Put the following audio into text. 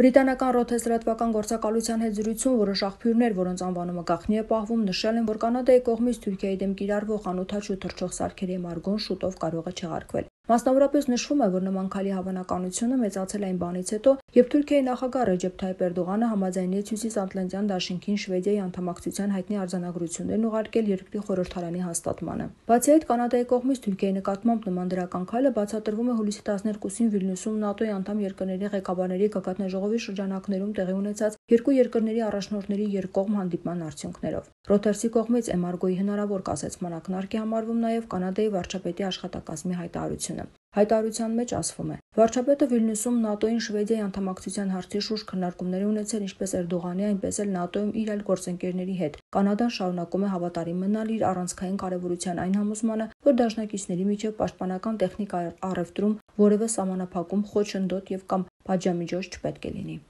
Բրիտանական ռոթեսրատվական գործակալության հետ զրույցում որոշ աղբյուրներ, որոնց անվանումը գաղտնի է պահվում, նշել են, որ Կանադայի կողմից Թուրքիայի դեմ կիրառվող անօթաչու թռչող սարքերի մարգոն շուտով կարող է չեղարկվել։ Մասնավորապես նշվում է, որ նման քալի հավանականությունը մեծացել այն բանից հետո, երբ Թուրքիայի նախագահ Ռեջեփ Թայիպ Էրդողանը համաձայնեց Հյուսիսատլանտյան դաշինքին Շվեդիայի անդամակցության հայտնի արձանագրություններն ուղարկել երկրի խորհրդարանի հաստատմանը։ Բացի այդ, Կանադայի կողմից Թուրքիայի նկատմամբ նման դրական քայլը բացատրվում է հուլիսի 12-ին Վիլնյուսում ՆԱՏՕ-ի անդամ երկրների ղեկավարների գագաթնաժողովի շրջանակներում տեղի ունեցած երկու երկրների առաջնորդների երկկողմ հանդիպման արդյունքներով։ Ռոթերսի կողմից Էմարգոյի հնարավոր կասեցման ակնարկ է համարվում նաև Կանադայի վարչապետի աշխատակազմի հայտարարությունը։ Հայտարարության մեջ ասվում է. Վարչապետը Վիլնյուսում ՆԱՏՕ-ին Շվեդիայի անդամակցության հարցի շուրջ քննարկումներ ունեցել ինչպես Էրդողանի, այնպես էլ ՆԱՏՕ-ում իր այլ գործընկերների հետ։ Կանադան շարունակում է հավատարիմ մնալ իր առանցքային կարևորության այն համոզմանը, որ դաշնակիցների միջև պաշտպանական տեխնիկայի առևտրում որևէ սահմանափակում, խոչընդոտ եւ կամ պատժամիջոց չպետք է լինի։